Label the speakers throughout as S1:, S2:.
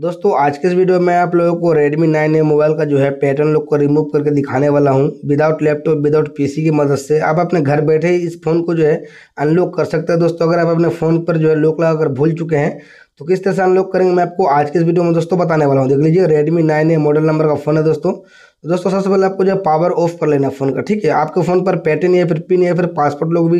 S1: दोस्तों आज के इस वीडियो में आप लोगों को Redmi 9A मोबाइल का जो है पैटर्न लुक को रिमूव करके दिखाने वाला हूं विदाउट लैपटॉप विदाउट पीसी की मदद से आप अपने घर बैठे ही इस फ़ोन को जो है अनलॉक कर सकते हैं दोस्तों अगर आप अपने फ़ोन पर जो है लॉक लगाकर भूल चुके हैं तो किस तरह से अनलॉक करेंगे मैं आपको आज के इस वीडियो में दोस्तों बताने वाला हूँ देख लीजिए रेडमी नाइन मॉडल नंबर का फ़ोन है दोस्तों तो दोस्तों सबसे पहले आपको जो है पावर ऑफ कर लेना फ़ोन का ठीक है आपके फ़ोन पर पैटर्न या फिर पिन या फिर पासपोर्ट लोग भी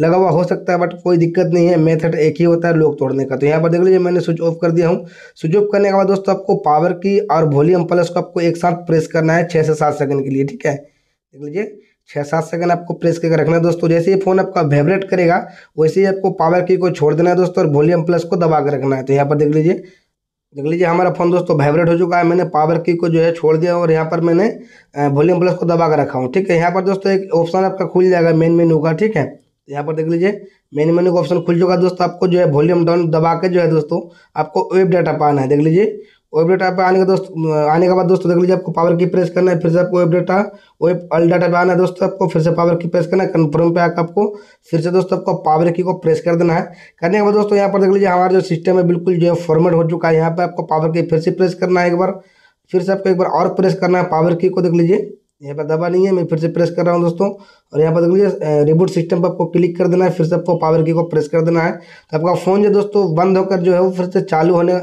S1: लगा हुआ हो सकता है बट कोई दिक्कत नहीं है मेथड एक ही होता है लोग तोड़ने का तो यहाँ पर देख लीजिए मैंने स्विच ऑफ कर दिया हूँ स्विच ऑफ करने के बाद दोस्तों आपको पावर की और वॉल्यूम प्लस को आपको एक साथ प्रेस करना है छः से सात सेकंड के लिए ठीक है देख लीजिए छः सात सेकंड आपको प्रेस करके रखना है दोस्तों जैसे ही फ़ोन आपका वाइब्रेट करेगा वैसे ही आपको पावर की को छोड़ देना है दोस्तों और वॉल्यूम प्लस को दबा के रखना है तो यहाँ पर देख लीजिए देख लीजिए हमारा फ़ोन दोस्तों वाइब्रेट हो चुका है मैंने पावर की को जो है छोड़ दिया और यहाँ पर मैंने वॉल्यूम प्लस को दबा कर रखा हूँ ठीक है यहाँ पर दोस्तों एक ऑप्शन आपका खुल जाएगा मेन मेन्यू का ठीक है यहाँ पर देख लीजिए मेन मेन्यू का ऑप्शन खुल चुका है दोस्तों आपको जो है वॉल्यूम डाउन दबा के जो है दोस्तों आपको वेब डाटा पाना है देख लीजिए वेब डेटा पे आने का दोस्त आने के बाद दोस्तों देख लीजिए आपको पावर की प्रेस करना है फिर से आपको वेब डेटा वेब अल डाटा पे आना है दोस्तों आपको फिर से पावर की प्रेस करना है कन्फर्म पे आकर आपको फिर से दोस्तों आपको पावर की को प्रेस कर देना है करने के बाद दोस्तों यहाँ पर देख लीजिए हमारा जो सिस्टम है बिल्कुल जो है फॉर्मेट हो चुका है यहाँ पर आपको पावर की फिर से प्रेस करना है एक बार फिर से आपको एक बार और प्रेस करना है पावर की को देख लीजिए यहाँ पर दबा नहीं है मैं फिर से प्रेस कर रहा हूँ दोस्तों और यहाँ पर देख लीजिए रिबूट सिस्टम पर आपको क्लिक कर देना है फिर से आपको पावर की को प्रेस कर देना है तो आपका फ़ोन जो दोस्तों बंद होकर जो है वो फिर से चालू होने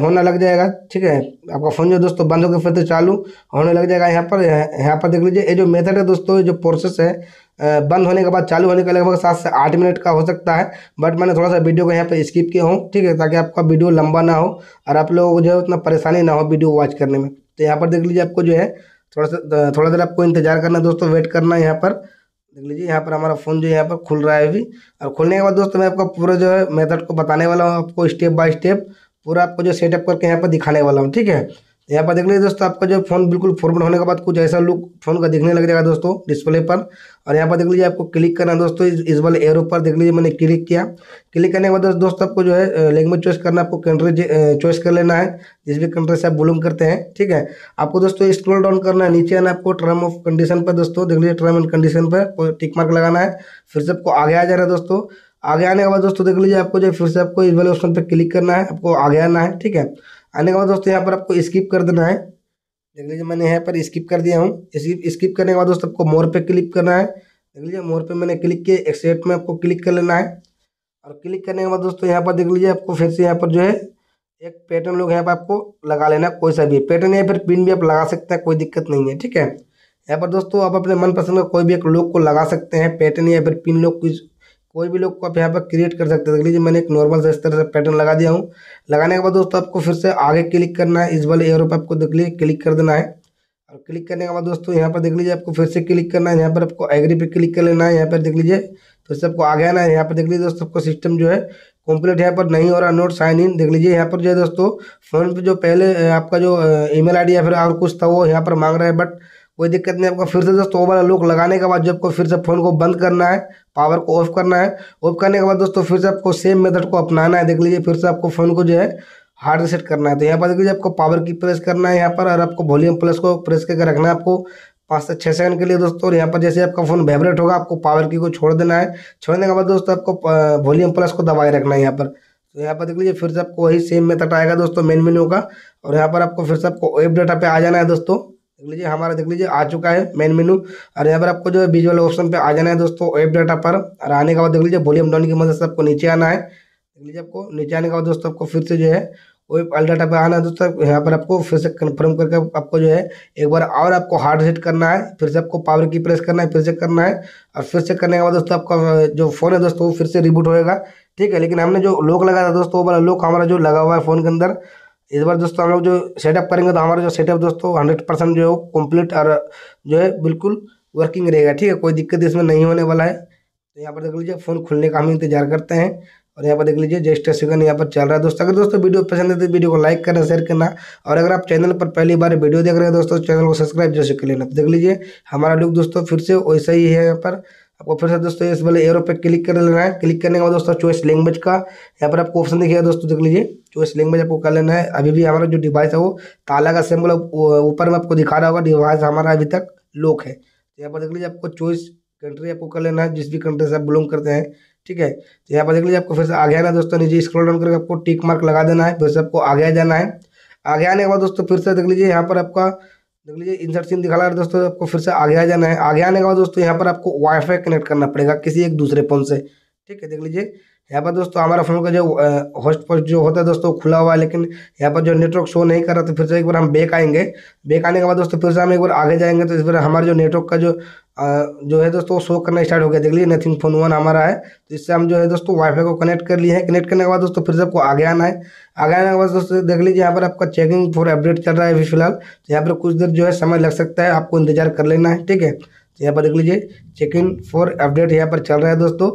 S1: होना लग जाएगा ठीक है आपका फ़ोन जो दोस्तों बंद होकर फिर से चालू होने लग जाएगा यहाँ पर यहाँ पर देख लीजिए ये जो मेथड है दोस्तों जो प्रोसेस है बंद होने के बाद चालू होने का लगभग सात से आठ मिनट का हो सकता है बट मैंने थोड़ा सा वीडियो को यहाँ पे स्किप किया हूँ ठीक है ताकि आपका वीडियो लंबा ना हो और आप लोगों को जो है उतना परेशानी ना हो वीडियो वॉच करने में तो यहाँ पर देख लीजिए आपको जो है थोड़ा सा थोड़ा देर आपको इंतजार करना है दोस्तों वेट करना है यहाँ पर देख लीजिए यहाँ पर हमारा फ़ोन जो यहाँ पर खुल रहा है अभी और खुलने के बाद दोस्तों मैं आपको पूरा जो है मेथड को बताने वाला हूँ आपको स्टेप बाय स्टेप पूरा आपको जो सेटअप करके यहाँ पर दिखाने वाला हूँ ठीक है यहाँ पर देख लीजिए दोस्तों आपका जो फ़ोन बिल्कुल फॉर्मेट होने के बाद कुछ ऐसा लुक फ़ोन का देखने लग जाएगा दोस्तों डिस्प्ले पर और यहाँ पर देख लीजिए आपको क्लिक करना दोस्तों इस, वाले एयर पर देख लीजिए मैंने क्लिक किया क्लिक करने के बाद दोस्तों आपको जो है लैंग्वेज चॉइस करना आपको कंट्री चॉइस कर लेना है जिस भी कंट्री से आप बुलूम करते हैं ठीक है आपको दोस्तों स्क्रोल डाउन करना है नीचे आना आपको टर्म ऑफ कंडीशन पर दोस्तों देख लीजिए टर्म एंड कंडीशन पर टिक मार्क लगाना है फिर से आपको आगे आ जा रहा है दोस्तों आगे आने के बाद दोस्तों देख लीजिए आपको जो फिर से आपको इस वाले ऑप्शन पर क्लिक करना है आपको आगे आना है ठीक है आने के बाद दोस्तों यहाँ पर आपको स्किप कर देना है देख लीजिए मैंने यहाँ पर स्किप कर दिया हूँ स्किप स्किप करने के बाद दोस्तों आपको मोर पे क्लिक करना है देख लीजिए मोर पे मैंने क्लिक किया एक्सेप्ट में आपको क्लिक कर लेना है और क्लिक करने के बाद दोस्तों यहाँ पर देख लीजिए आपको फिर से यहाँ पर जो है एक पैटर्न लोग यहाँ पर आपको लगा लेना है कोई सा भी पैटर्न या फिर पिन भी आप लगा सकते हैं कोई दिक्कत नहीं है ठीक है यहाँ पर दोस्तों आप अपने मनपसंद का कोई भी एक लोग को लगा सकते हैं पैटर्न या फिर पिन लोग कुछ कोई भी लोग को आप यहाँ पर क्रिएट कर सकते हैं देख लीजिए मैंने एक नॉर्मल से इस तरह से पैटर्न लगा दिया हूँ लगाने के बाद दोस्तों आपको फिर से आगे क्लिक करना है इस वाले एयर पर आपको देख लीजिए क्लिक कर देना है और क्लिक करने के बाद दोस्तों यहाँ पर देख लीजिए आपको फिर से क्लिक करना है यहाँ पर आपको एग्री पर क्लिक कर लेना है यहाँ पर देख लीजिए फिर तो से आपको आगे आना है यहाँ पर देख लीजिए दोस्तों आपको सिस्टम जो है कंप्लीट यहाँ पर नहीं हो रहा नोट साइन इन देख लीजिए यहाँ पर जो है दोस्तों फ़ोन पे जो पहले आपका जो ईमेल आईडी या फिर और कुछ था वो यहाँ पर मांग रहा है बट कोई दिक्कत नहीं आपको फिर से दोस्तों ओवर वाला लुक लगाने के बाद जो आपको फिर से फ़ोन को बंद करना है पावर को ऑफ करना है ऑफ करने के बाद दोस्तों फिर से आपको सेम मेथड को अपनाना है देख लीजिए फिर से आपको फ़ोन को जो है हार्ड रिसेट करना है तो यहाँ पर देख लीजिए आपको पावर की प्रेस करना है यहाँ पर और आपको वॉल्यूम प्लस को प्रेस करके रखना है आपको पाँच से छः सेकंड के लिए दोस्तों और यहाँ पर जैसे आपका फ़ोन वाइब्रेट होगा आपको पावर की को छोड़ देना है छोड़ने के बाद दोस्तों आपको वॉल्यूम प्लस को दबाए रखना है यहाँ पर तो यहाँ पर देख लीजिए फिर से आपको वही सेम मेथड आएगा दोस्तों मेन मेन्यू का और यहाँ पर आपको फिर से आपको वेब डाटा पे आ जाना है दोस्तों देख लीजिए हमारा देख लीजिए आ चुका है मेन मेनू और यहाँ पर आपको जो है बीज वाले ऑप्शन पे आ जाना है दोस्तों वेब डाटा पर और आने के बाद देख लीजिए वॉल्यूम डाउन की मदद से आपको नीचे आना है देख लीजिए आपको नीचे आने के बाद दोस्तों आपको फिर से जो है वेब अल डाटा पर आना है दोस्तों यहाँ पर आपको फिर से कन्फर्म करके आपको जो है एक बार और आपको हार्ड सेट करना है फिर से आपको पावर की प्रेस करना है फिर से करना है और फिर से करने के बाद दोस्तों आपका जो फ़ोन है दोस्तों वो फिर से रिबूट होएगा ठीक है लेकिन हमने जो लॉक लगाया था दोस्तों वो वाला लॉक हमारा जो लगा हुआ है फ़ोन के अंदर इस बार दोस्तों हम लोग जो सेटअप करेंगे तो हमारा जो सेटअप दोस्तों हंड्रेड परसेंट जो है कम्प्लीट और जो है बिल्कुल वर्किंग रहेगा ठीक है कोई दिक्कत इसमें नहीं होने वाला है तो यहाँ पर देख लीजिए फ़ोन खुलने का हम इंतजार करते हैं और यहाँ पर देख लीजिए जेस्ट सेकंड यहाँ पर चल रहा है दोस्तों अगर दोस्तों वीडियो पसंद है तो वीडियो को लाइक करना शेयर करना और अगर आप चैनल पर पहली बार वीडियो देख रहे हैं दोस्तों चैनल को सब्सक्राइब जैसे कर लेना तो देख लीजिए हमारा लुक दोस्तों फिर से वैसा ही है यहाँ पर आपको फिर से दोस्तों इस वाले एरो पे क्लिक कर लेना है क्लिक करने के बाद दोस्तों चॉइस लैंग्वेज का यहाँ पर आपको ऑप्शन दिखेगा दोस्तों देख लीजिए चॉइस लैंग्वेज आपको कर लेना है अभी भी हमारा जो डिवाइस है वो ताला का सिंबल ऊपर में आपको दिखा रहा होगा डिवाइस हमारा अभी तक लोक है तो यहाँ पर देख लीजिए आपको चॉइस कंट्री आपको कर लेना है जिस भी कंट्री से आप बिलोंग करते हैं ठीक है तो यहाँ पर देख लीजिए आपको फिर से आगे आना दोस्तों नीचे स्क्रॉल डाउन करके आपको टिक मार्क लगा देना है फिर से आपको आगे जाना है आगे आने के बाद दोस्तों फिर से देख लीजिए यहाँ पर आपका देख लीजिए इंसर्ट सिम दिखा रहा है दोस्तों आपको फिर से आगे आ जाना है आगे आने के बाद दोस्तों यहाँ पर आपको वाईफाई कनेक्ट करना पड़ेगा किसी एक दूसरे फ़ोन से ठीक है देख लीजिए यहाँ पर दोस्तों हमारा फ़ोन का जो होस्ट पोस्ट जो होता है दोस्तों खुला हुआ है लेकिन यहाँ पर जो नेटवर्क शो नहीं कर रहा तो फिर से एक बार हम बेक आएंगे बेक आने के बाद दोस्तों फिर से हम एक बार आगे जाएंगे तो इस बार हमारे जो नेटवर्क का जो जो है दोस्तों शो करना स्टार्ट हो गया देख लीजिए नथिंग फोन वन हमारा है तो इससे हम जो है दोस्तों वाईफाई को कनेक्ट कर लिए हैं कनेक्ट करने के बाद दोस्तों फिर से आपको आगे आना है आगे आने के बाद दोस्तों देख लीजिए यहाँ पर आपका चेकिंग फॉर अपडेट चल रहा है अभी फिलहाल तो यहाँ पर कुछ देर जो है समय लग सकता है आपको इंतजार कर लेना है ठीक है तो यहाँ पर देख लीजिए चेकिंग फॉर अपडेट यहाँ पर चल रहा है दोस्तों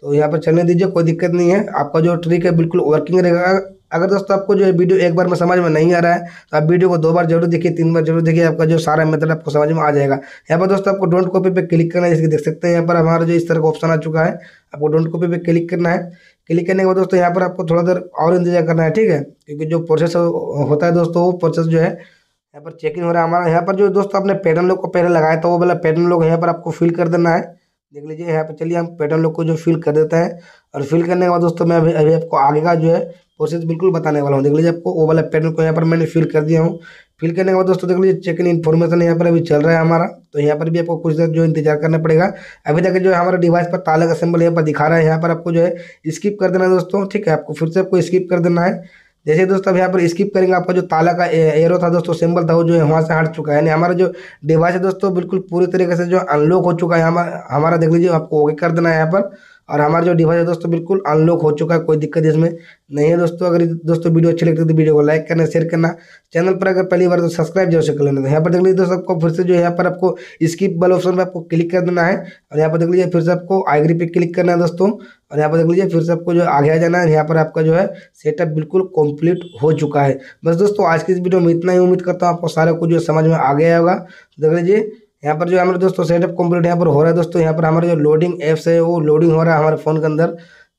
S1: तो यहाँ पर चलने दीजिए कोई दिक्कत नहीं है आपका जो ट्रिक है बिल्कुल वर्किंग रहेगा अगर दोस्तों आपको जो है वीडियो एक बार में समझ में नहीं आ रहा है तो आप वीडियो को दो बार जरूर देखिए तीन बार जरूर देखिए आपका जो सारा मेथड आपको समझ में आ जाएगा यहाँ पर दोस्तों आपको डोंट कॉपी पे क्लिक करना है जैसे देख सकते हैं यहाँ पर हमारा जो इस तरह का ऑप्शन आ चुका है आपको डोंट कॉपी पे क्लिक करना है क्लिक करने के बाद दोस्तों यहाँ पर आपको थोड़ा देर और इंतजार करना है ठीक है क्योंकि जो प्रोसेस होता है दोस्तों वो प्रोसेस जो है यहाँ पर चेकिंग हो रहा है हमारा यहाँ पर जो दोस्तों आपने पैटर्न लोग को पहले लगाया था वो बोला पैटर्न लोग यहाँ पर आपको फिल कर देना है देख लीजिए यहाँ पे चलिए हम पैटर्न लोग को जो फिल कर देते हैं और फिल करने के बाद दोस्तों मैं अभी अभी आपको आगे का जो है प्रोसेस बिल्कुल बताने वाला हूँ देख लीजिए आपको वो वाला पैटर्न को यहाँ पर मैंने फिल कर दिया हूँ फिल करने के बाद दोस्तों देख लीजिए चेक इन इन्फॉर्मेशन यहाँ पर अभी चल रहा है हमारा तो यहाँ पर भी आपको कुछ देर जो इंतजार करना पड़ेगा अभी तक जो है हमारा डिवाइस पर ताला का सिंबल यहाँ पर दिखा रहा है यहाँ पर आपको जो है स्किप कर देना है दोस्तों ठीक है आपको फिर से आपको स्किप कर देना है जैसे दोस्तों अब यहाँ पर स्किप करेंगे आपका जो ताला का एरो था दोस्तों सिंबल था वो जो है वहाँ से हट चुका है यानी हमारा जो डिवाइस है दोस्तों बिल्कुल पूरी तरीके से जो अनलॉक हो चुका है हमारा हमारा देख लीजिए आपको ओके कर देना है यहाँ पर और हमारा जो डिवाइस है दोस्तों बिल्कुल अनलॉक हो चुका है कोई दिक्कत इसमें नहीं है दोस्तों अगर दोस्तों वीडियो अच्छी लगती है तो वीडियो को लाइक करना शेयर करना चैनल पर अगर पहली बार तो सब्सक्राइब जरूर से कर लेना तो यहाँ पर देख लीजिए दोस्तों आपको फिर से जो यहाँ पर आपको स्किप वाले ऑप्शन पर आपको क्लिक कर देना है और यहाँ पर देख लीजिए फिर से आपको आईग्री पे क्लिक करना है दोस्तों और यहाँ पर देख लीजिए फिर से आपको जो आगे आ जाना है यहाँ पर आपका जो है सेटअप बिल्कुल कंप्लीट हो चुका है बस दोस्तों आज की इस वीडियो में इतना ही उम्मीद करता हूँ आपको सारा कुछ जो समझ में आ गया होगा देख लीजिए यहाँ पर जो हमारे दोस्तों सेटअप कंप्लीट यहाँ पर हो रहा है दोस्तों यहाँ पर हमारे जो लोडिंग एप्स है वो लोडिंग हो रहा है हमारे फ़ोन के अंदर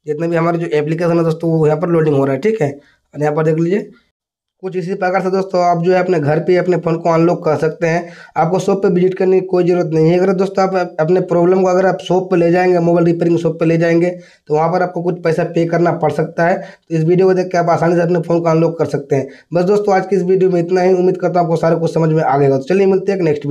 S1: जितने भी हमारे जो एप्लीकेशन है दोस्तों वो यहाँ पर लोडिंग हो रहा है ठीक है और यहाँ पर देख लीजिए कुछ इसी प्रकार से दोस्तों आप जो है अपने घर पे अपने फ़ोन को अनलॉक कर सकते हैं आपको शॉप पे विजिट करने की कोई ज़रूरत नहीं है अगर दोस्तों आप अपने प्रॉब्लम को अगर आप शॉप पे ले जाएंगे मोबाइल रिपेयरिंग शॉप पे ले जाएंगे तो वहाँ पर आपको कुछ पैसा पे करना पड़ सकता है तो इस वीडियो को देख के आप आसानी से अपने फ़ोन को अनलॉक कर सकते हैं बस दोस्तों आज की इस वीडियो में इतना ही उम्मीद करता हूँ आपको सारा कुछ समझ में आ गएगा तो चलिए मिलते हैं नेक्स्ट